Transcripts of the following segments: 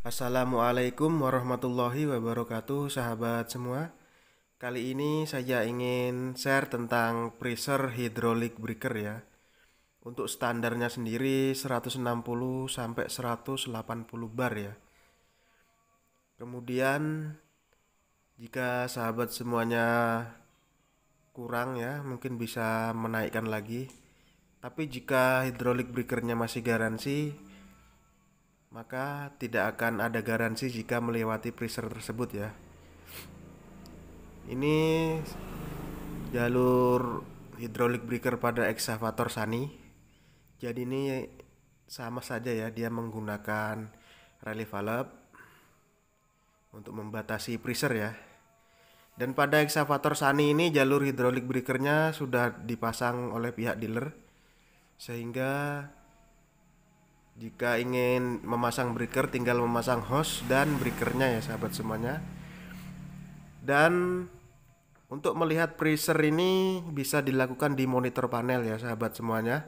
Assalamualaikum warahmatullahi wabarakatuh sahabat semua Kali ini saya ingin share tentang pressure hydraulic breaker ya Untuk standarnya sendiri 160 sampai 180 bar ya Kemudian jika sahabat semuanya kurang ya mungkin bisa menaikkan lagi Tapi jika hydraulic breakernya masih garansi maka tidak akan ada garansi jika melewati freezer tersebut ya ini jalur hidrolik breaker pada eksavator Sani jadi ini sama saja ya dia menggunakan relief valve untuk membatasi freezer ya dan pada eksavator Sani ini jalur hidrolik breakernya sudah dipasang oleh pihak dealer sehingga jika ingin memasang breaker tinggal memasang host dan breakernya ya sahabat semuanya dan untuk melihat freezer ini bisa dilakukan di monitor panel ya sahabat semuanya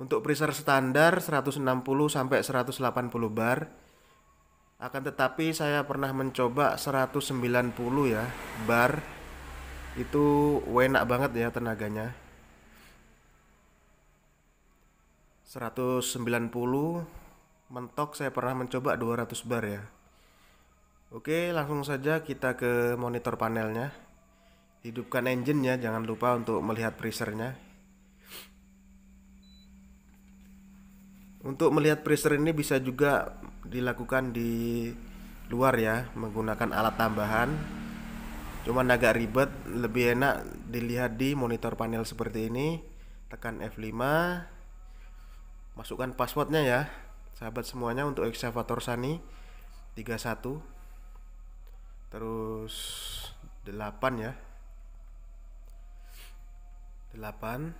untuk freezer standar 160 sampai 180 bar akan tetapi saya pernah mencoba 190 ya bar itu enak banget ya tenaganya 190 mentok saya pernah mencoba 200 bar ya Oke langsung saja kita ke monitor panelnya hidupkan engine nya jangan lupa untuk melihat nya untuk melihat presser ini bisa juga dilakukan di luar ya menggunakan alat tambahan cuman agak ribet lebih enak dilihat di monitor panel seperti ini tekan F5 masukkan passwordnya ya sahabat semuanya untuk Excavator Sani 31 terus 8 ya 8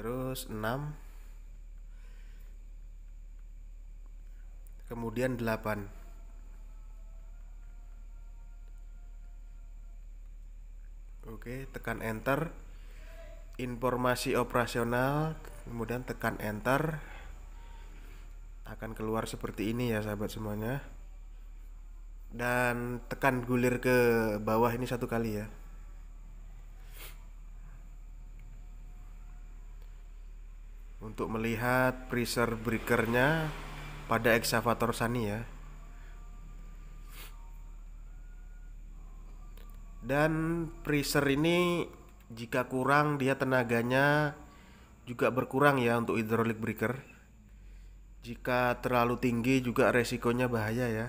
terus 6 kemudian 8 Oke, tekan enter. Informasi operasional kemudian tekan enter akan keluar seperti ini ya sahabat semuanya dan tekan gulir ke bawah ini satu kali ya untuk melihat preser breakernya pada eksavator Sani ya dan freezer ini jika kurang dia tenaganya juga berkurang ya untuk hidrolik breaker. Jika terlalu tinggi juga resikonya bahaya ya.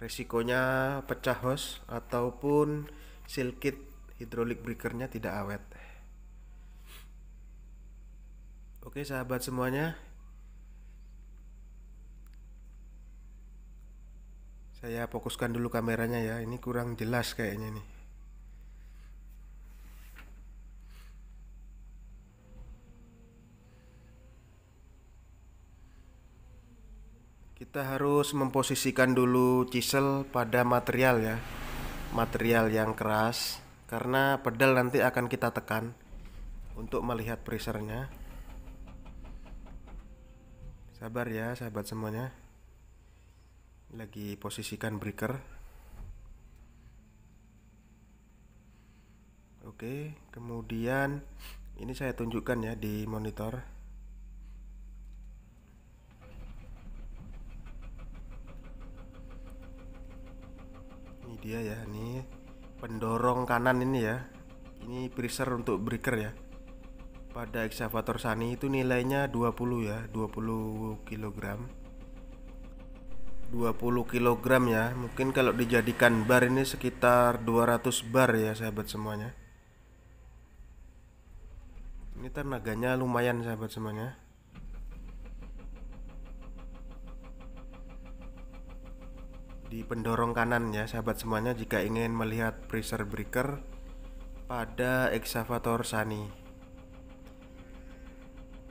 Resikonya pecah hose ataupun seal kit hidrolik breakernya tidak awet. Oke sahabat semuanya, saya fokuskan dulu kameranya ya ini kurang jelas kayaknya nih Kita harus memposisikan dulu chisel pada material ya. Material yang keras karena pedal nanti akan kita tekan untuk melihat pressernya. Sabar ya sahabat semuanya. Lagi posisikan breaker. Oke, kemudian ini saya tunjukkan ya di monitor. dia ya ini pendorong kanan ini ya ini freezer untuk breaker ya pada excavator Sani itu nilainya 20 ya 20 kg 20 kg ya mungkin kalau dijadikan bar ini sekitar 200 bar ya sahabat semuanya ini tenaganya lumayan sahabat semuanya di pendorong kanan ya sahabat semuanya jika ingin melihat pressure breaker pada excavator Sani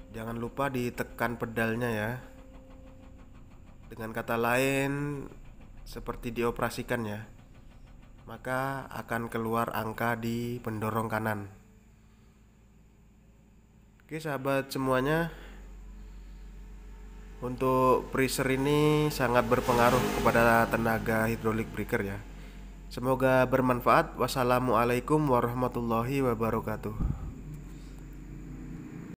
jangan lupa ditekan pedalnya ya dengan kata lain seperti dioperasikan ya maka akan keluar angka di pendorong kanan oke sahabat semuanya untuk freezer ini sangat berpengaruh kepada tenaga hidrolik breaker ya. Semoga bermanfaat. Wassalamualaikum warahmatullahi wabarakatuh.